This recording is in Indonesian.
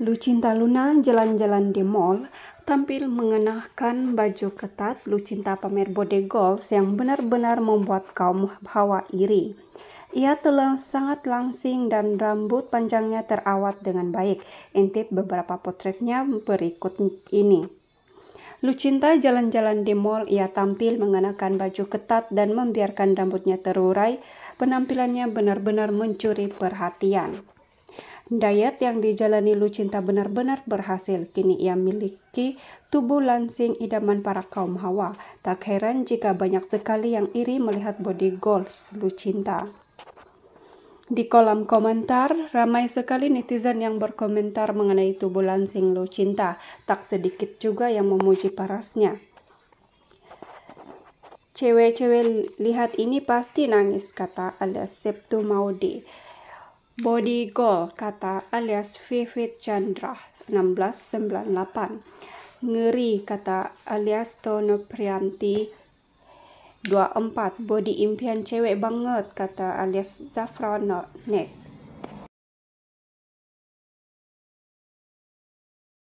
Lucinta Luna jalan-jalan di mall tampil mengenakan baju ketat Lucinta pamer body goals yang benar-benar membuat kaum hawa iri. Ia telah sangat langsing dan rambut panjangnya terawat dengan baik. Intip beberapa potretnya berikut ini. Lucinta jalan-jalan di mall, ia tampil mengenakan baju ketat dan membiarkan rambutnya terurai. Penampilannya benar-benar mencuri perhatian. Diet yang dijalani Lucinta benar-benar berhasil. Kini ia miliki tubuh langsing idaman para kaum hawa. Tak heran jika banyak sekali yang iri melihat body goals Lucinta. Di kolam komentar, ramai sekali netizen yang berkomentar mengenai tubuh langsing Lucinta. Tak sedikit juga yang memuji parasnya. Cewek-cewek lihat ini pasti nangis, kata Alias Septu Maudi. Body goal, kata alias Vivit Chandra 1698. Ngeri, kata alias Tono Prianti 24. Body impian cewek banget, kata alias Zafrono Nek.